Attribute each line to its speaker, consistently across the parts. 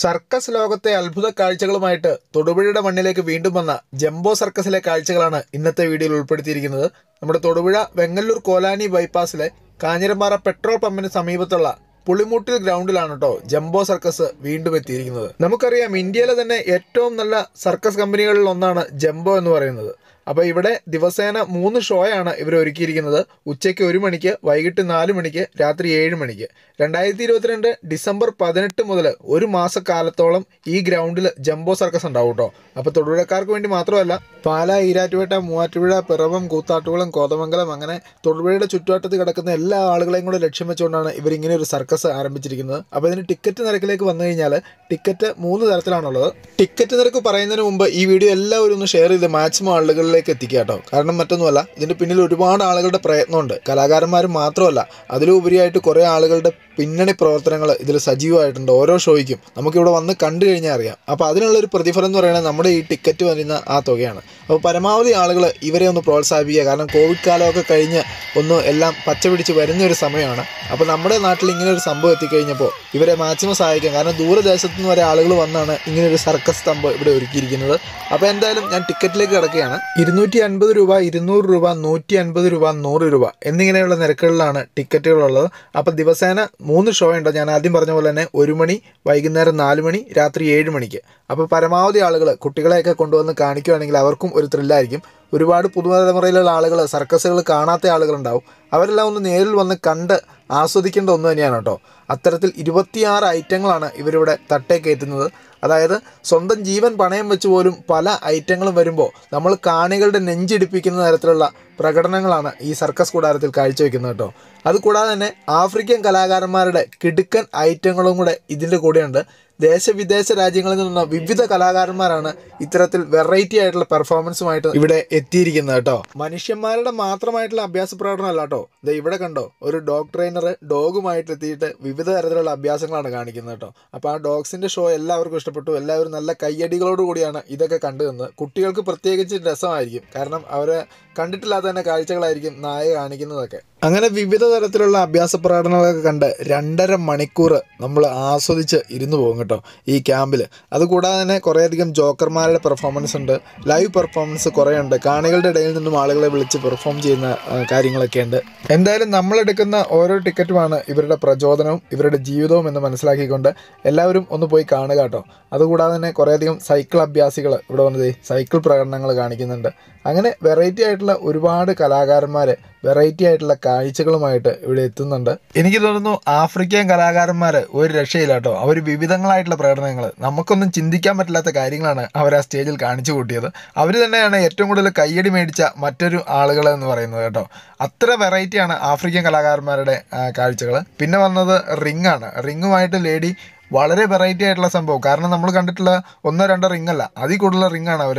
Speaker 1: circus ലോകത്തെ അത്ഭുത കാഴ്ചകളുമായിട്ട് തൊടുപുഴയുടെ മണ്ണിലേക്ക് വീണ്ടും വന്ന ജംബോ സർക്കസിലെ കാഴ്ചകളാണ് ഇന്നത്തെ വീഡിയോയിൽ ഉൾപ്പെടുത്തിയിരിക്കുന്നത് നമ്മുടെ തൊടുപുഴ വെങ്ങല്ലൂർ കോലാനി ബൈപ്പാസിലെ കാഞ്ഞിരമ്പാറ പെട്രോൾ പമ്പിന് സമീപത്തുള്ള പുളിമൂട്ടിൽ ഗ്രൗണ്ടിലാണ് കേട്ടോ ജംബോ സർക്കസ് വീണ്ടും എത്തിയിരിക്കുന്നത് നമുക്കറിയാം ഇന്ത്യയിലെ തന്നെ ഏറ്റവും നല്ല സർക്കസ് കമ്പനികളിൽ ഒന്നാണ് ജംബോ എന്ന് പറയുന്നത് അപ്പോൾ ഇവിടെ ദിവസേന മൂന്ന് ഷോയാണ് ഇവർ ഒരുക്കിയിരിക്കുന്നത് ഉച്ചയ്ക്ക് ഒരു മണിക്ക് വൈകിട്ട് നാല് മണിക്ക് രാത്രി ഏഴ് മണിക്ക് രണ്ടായിരത്തി ഇരുപത്തിരണ്ട് ഡിസംബർ പതിനെട്ട് മുതൽ ഒരു മാസക്കാലത്തോളം ഈ ഗ്രൗണ്ടിൽ ജംബോ സർക്കസ് ഉണ്ടാവും കേട്ടോ അപ്പോൾ തൊടുപുഴക്കാർക്ക് വേണ്ടി മാത്രമല്ല പാല ഈരാറ്റുപേട്ട മൂവാറ്റുപുഴ പിറവം കൂത്താട്ടുകുളം കോതമംഗലം അങ്ങനെ തൊടുപുഴയുടെ ചുറ്റുവട്ടത്ത് കിടക്കുന്ന എല്ലാ ആളുകളെയും കൂടെ ലക്ഷ്യം വെച്ചുകൊണ്ടാണ് ഇവർ ഇങ്ങനെ ഒരു സർക്കസ് ആരംഭിച്ചിരിക്കുന്നത് അപ്പോൾ ഇതിന് ടിക്കറ്റ് നിരക്കിലേക്ക് വന്നു കഴിഞ്ഞാൽ ടിക്കറ്റ് മൂന്ന് തരത്തിലാണുള്ളത് ടിക്കറ്റ് നിരക്ക് പറയുന്നതിന് മുമ്പ് ഈ വീഡിയോ എല്ലാവരും ഒന്ന് ഷെയർ ചെയ്ത് മാക്സിമം ആളുകളിൽ നിങ്ങളിലേക്ക് എത്തിക്കുക കേട്ടോ കാരണം മറ്റൊന്നുമല്ല ഇതിന്റെ പിന്നിൽ ഒരുപാട് ആളുകളുടെ പ്രയത്നമുണ്ട് കലാകാരന്മാർ മാത്രമല്ല അതിലുപരിയായിട്ട് കുറേ ആളുകളുടെ പിന്നണി പ്രവർത്തനങ്ങൾ ഇതിൽ സജീവമായിട്ടുണ്ട് ഓരോ ഷോയ്ക്കും നമുക്കിവിടെ വന്ന് കണ്ടു കഴിഞ്ഞാൽ അറിയാം അപ്പോൾ ഒരു പ്രതിഫലം എന്ന് പറയുന്നത് നമ്മുടെ ഈ ടിക്കറ്റ് വരുന്ന ആ തുകയാണ് അപ്പോൾ പരമാവധി ആളുകൾ ഇവരെ ഒന്ന് പ്രോത്സാഹിപ്പിക്കുക കാരണം കോവിഡ് കാലമൊക്കെ കഴിഞ്ഞ് ഒന്ന് എല്ലാം പച്ചപിടിച്ച് വരുന്ന ഒരു സമയമാണ് അപ്പോൾ നമ്മുടെ നാട്ടിൽ ഇങ്ങനെ ഒരു സംഭവം എത്തിക്കഴിഞ്ഞപ്പോൾ ഇവരെ മാക്സിമം സഹായിക്കാം കാരണം ദൂരദേശത്തു നിന്ന് വരെ ആളുകൾ വന്നാണ് ഇങ്ങനെ ഒരു സർക്കസ് സ്തംഭം ഇവിടെ ഒരുക്കിയിരിക്കുന്നത് അപ്പോൾ എന്തായാലും ഞാൻ ടിക്കറ്റിലേക്ക് കിടക്കുകയാണ് ഇരുന്നൂറ്റി അൻപത് രൂപ ഇരുന്നൂറ് രൂപ നൂറ്റി അൻപത് രൂപ നൂറ് രൂപ എന്നിങ്ങനെയുള്ള നിരക്കുകളിലാണ് ടിക്കറ്റുകളുള്ളത് അപ്പോൾ ദിവസേന മൂന്ന് ഷോ ഉണ്ട് ഞാൻ ആദ്യം പറഞ്ഞ പോലെ തന്നെ ഒരു മണി വൈകുന്നേരം നാല് മണി രാത്രി ഏഴ് മണിക്ക് അപ്പോൾ പരമാവധി ആളുകൾ കുട്ടികളെയൊക്കെ കൊണ്ടുവന്ന് കാണിക്കുകയാണെങ്കിൽ അവർക്കും ഒരു ത്രില്ലായിരിക്കും ഒരുപാട് പുതുതലമുറയിലുള്ള ആളുകൾ സർക്കസുകൾ കാണാത്ത ആളുകളുണ്ടാവും അവരെല്ലാം ഒന്ന് നേരിൽ വന്ന് കണ്ട് ആസ്വദിക്കേണ്ട ഒന്ന് തന്നെയാണ് കേട്ടോ അത്തരത്തിൽ ഇരുപത്തിയാറ് ഐറ്റങ്ങളാണ് ഇവരിവിടെ തട്ടേ എത്തുന്നത് അതായത് സ്വന്തം ജീവൻ പണയം വെച്ച് പോലും പല ഐറ്റങ്ങളും വരുമ്പോൾ നമ്മൾ കാണികളുടെ നെഞ്ചിടിപ്പിക്കുന്ന തരത്തിലുള്ള പ്രകടനങ്ങളാണ് ഈ സർക്കസ് കൂടാരത്തിൽ കാഴ്ചവെക്കുന്നത് കേട്ടോ അതുകൂടാതെ തന്നെ ആഫ്രിക്കൻ കലാകാരന്മാരുടെ കിടുക്കൻ ഐറ്റങ്ങളും കൂടെ ഇതിൻ്റെ കൂടെയുണ്ട് ദേശവിദേശ രാജ്യങ്ങളിൽ നിന്നുള്ള വിവിധ കലാകാരന്മാരാണ് ഇത്തരത്തിൽ വെറൈറ്റി ആയിട്ടുള്ള പെർഫോമൻസുമായിട്ട് ഇവിടെ എത്തിയിരിക്കുന്നത് കേട്ടോ മനുഷ്യന്മാരുടെ മാത്രമായിട്ടുള്ള അഭ്യാസ പ്രകടനം അല്ല കേട്ടോ ഇത് ഇവിടെ കണ്ടോ ഒരു ഡോഗ് ട്രെയിനർ ഡോഗുമായിട്ട് എത്തിയിട്ട് വിവിധ തരത്തിലുള്ള അഭ്യാസങ്ങളാണ് കാണിക്കുന്നത് കേട്ടോ അപ്പോൾ ആ ഡോഗ്സിൻ്റെ ഷോ എല്ലാവർക്കും ഇഷ്ടപ്പെട്ടു എല്ലാവരും നല്ല കയ്യടികളോട് കൂടിയാണ് ഇതൊക്കെ കണ്ടുവന്നത് കുട്ടികൾക്ക് പ്രത്യേകിച്ച് രസമായിരിക്കും കാരണം അവരെ കണ്ടിട്ടില്ലാത്ത തന്നെ കാഴ്ചകളായിരിക്കും നായ കാണിക്കുന്നതൊക്കെ അങ്ങനെ വിവിധ തരത്തിലുള്ള അഭ്യാസ പ്രകടനങ്ങളൊക്കെ കണ്ട് രണ്ടര മണിക്കൂർ നമ്മൾ ആസ്വദിച്ച് ഇരുന്ന് പോകും കേട്ടോ ഈ ക്യാമ്പിൽ അതുകൂടാതെ തന്നെ കുറേയധികം ജോക്കർമാരുടെ പെർഫോമൻസ് ഉണ്ട് ലൈവ് പെർഫോമൻസ് കുറേ ഉണ്ട് കാണികളുടെ ഇടയിൽ നിന്നും ആളുകളെ വിളിച്ച് പെർഫോം ചെയ്യുന്ന കാര്യങ്ങളൊക്കെ ഉണ്ട് എന്തായാലും നമ്മളെടുക്കുന്ന ഓരോ ടിക്കറ്റുമാണ് ഇവരുടെ പ്രചോദനവും ഇവരുടെ ജീവിതവും എന്ന് മനസ്സിലാക്കിക്കൊണ്ട് എല്ലാവരും ഒന്ന് പോയി കാണുക കേട്ടോ അതുകൂടാതെ തന്നെ കുറേയധികം സൈക്കിൾ അഭ്യാസികൾ ഇവിടെ വന്നത് സൈക്കിൾ പ്രകടനങ്ങൾ കാണിക്കുന്നുണ്ട് അങ്ങനെ വെറൈറ്റി ആയിട്ടുള്ള ഒരുപാട് കലാകാരന്മാർ വെറൈറ്റി ആയിട്ടുള്ള കാഴ്ചകളുമായിട്ട് ഇവിടെ എത്തുന്നുണ്ട് എനിക്ക് തോന്നുന്നു ആഫ്രിക്കൻ കലാകാരന്മാർ ഒരു രക്ഷയില്ല കേട്ടോ അവർ വിവിധങ്ങളായിട്ടുള്ള പ്രകടനങ്ങൾ നമുക്കൊന്നും ചിന്തിക്കാൻ പറ്റില്ലാത്ത കാര്യങ്ങളാണ് അവർ ആ സ്റ്റേജിൽ കാണിച്ചു കൂട്ടിയത് അവർ തന്നെയാണ് ഏറ്റവും കൂടുതൽ കയ്യടി മേടിച്ച മറ്റൊരു ആളുകൾ എന്ന് പറയുന്നത് കേട്ടോ അത്ര വെറൈറ്റിയാണ് ആഫ്രിക്കൻ കലാകാരന്മാരുടെ കാഴ്ചകൾ പിന്നെ വന്നത് റിംഗ് ആണ് റിങ്ങുമായിട്ട് ലേഡി വളരെ വെറൈറ്റി ആയിട്ടുള്ള സംഭവം കാരണം നമ്മൾ കണ്ടിട്ടുള്ള ഒന്നോ രണ്ടോ റിംഗ് അല്ല അതിൽ കൂടുതലുള്ള ആണ് അവർ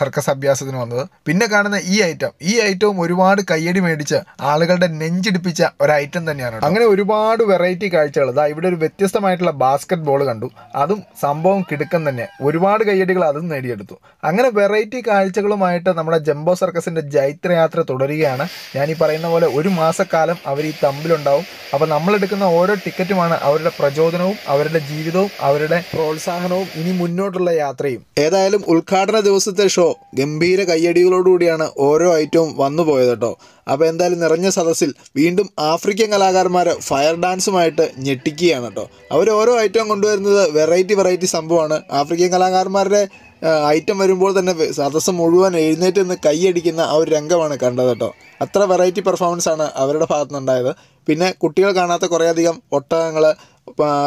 Speaker 1: സർക്കസ് അഭ്യാസത്തിന് വന്നത് പിന്നെ കാണുന്ന ഈ ഐറ്റം ഈ ഐറ്റവും ഒരുപാട് കയ്യടി മേടിച്ച് ആളുകളുടെ നെഞ്ചിടിപ്പിച്ച ഒരു ഐറ്റം തന്നെയാണ് അങ്ങനെ ഒരുപാട് വെറൈറ്റി കാഴ്ചകൾ ഇതാ ഇവിടെ ഒരു വ്യത്യസ്തമായിട്ടുള്ള ബാസ്ക്കറ്റ് ബോൾ കണ്ടു അതും സംഭവം കിടക്കം തന്നെ ഒരുപാട് കയ്യടികൾ അതും നേടിയെടുത്തു അങ്ങനെ വെറൈറ്റി കാഴ്ചകളുമായിട്ട് നമ്മുടെ ജംബോ സർക്കസിൻ്റെ ജൈത്രയാത്ര തുടരുകയാണ് ഞാൻ ഈ പറയുന്ന പോലെ ഒരു മാസക്കാലം അവർ ഈ തമ്പിലുണ്ടാവും അപ്പോൾ നമ്മളെടുക്കുന്ന ഓരോ ടിക്കറ്റുമാണ് അവരുടെ പ്രചോദനവും അവർ അവരുടെ ജീവിതവും അവരുടെ പ്രോത്സാഹനവും ഇനി മുന്നോട്ടുള്ള യാത്രയും ഏതായാലും ഉദ്ഘാടന ദിവസത്തെ ഷോ ഗംഭീര കയ്യടികളോടുകൂടിയാണ് ഓരോ ഐറ്റവും വന്നു പോയത് കേട്ടോ അപ്പോൾ എന്തായാലും നിറഞ്ഞ സദസ്സിൽ വീണ്ടും ആഫ്രിക്കൻ കലാകാരന്മാർ ഫയർ ഡാൻസുമായിട്ട് ഞെട്ടിക്കുകയാണ് കേട്ടോ അവർ ഓരോ ഐറ്റവും കൊണ്ടുവരുന്നത് വെറൈറ്റി വെറൈറ്റി സംഭവമാണ് ആഫ്രിക്കൻ കലാകാരന്മാരുടെ ഐറ്റം വരുമ്പോൾ തന്നെ സദസ്സ് മുഴുവൻ എഴുന്നേറ്റ് നിന്ന് കൈയടിക്കുന്ന ആ ഒരു രംഗമാണ് കണ്ടത് കേട്ടോ അത്ര വെറൈറ്റി പെർഫോമൻസ് ആണ് അവരുടെ ഭാഗത്തുനിന്നുണ്ടായത് പിന്നെ കുട്ടികൾ കാണാത്ത കുറേയധികം ഒട്ടകങ്ങൾ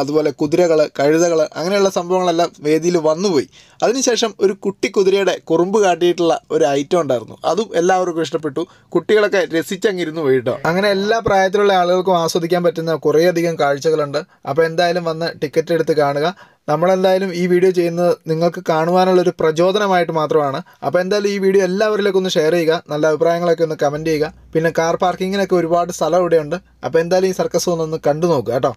Speaker 1: അതുപോലെ കുതിരകൾ കഴുതകൾ അങ്ങനെയുള്ള സംഭവങ്ങളെല്ലാം വേദിയിൽ വന്നുപോയി അതിനുശേഷം ഒരു കുട്ടി കുതിരയുടെ കുറുമ്പ് കാട്ടിയിട്ടുള്ള ഒരു ഐറ്റം ഉണ്ടായിരുന്നു അതും എല്ലാവർക്കും ഇഷ്ടപ്പെട്ടു കുട്ടികളൊക്കെ രസിച്ചങ്ങിരുന്നു പോയിട്ടോ അങ്ങനെ എല്ലാ പ്രായത്തിലുള്ള ആളുകൾക്കും ആസ്വദിക്കാൻ പറ്റുന്ന കുറേയധികം കാഴ്ചകളുണ്ട് അപ്പോൾ എന്തായാലും വന്ന് ടിക്കറ്റ് എടുത്ത് കാണുക നമ്മളെന്തായാലും ഈ വീഡിയോ ചെയ്യുന്നത് നിങ്ങൾക്ക് കാണുവാനുള്ള ഒരു പ്രചോദനമായിട്ട് മാത്രമാണ് അപ്പോൾ എന്തായാലും ഈ വീഡിയോ എല്ലാവരിലേക്കും ഒന്ന് ഷെയർ ചെയ്യുക നല്ല അഭിപ്രായങ്ങളൊക്കെ ഒന്ന് കമൻറ്റ് ചെയ്യുക പിന്നെ കാർ പാർക്കിങ്ങിനൊക്കെ ഒരുപാട് സ്ഥലം ഇവിടെയുണ്ട് അപ്പോൾ എന്തായാലും ഈ സർക്കസ് ഒന്ന് കണ്ടു നോക്കുക കേട്ടോ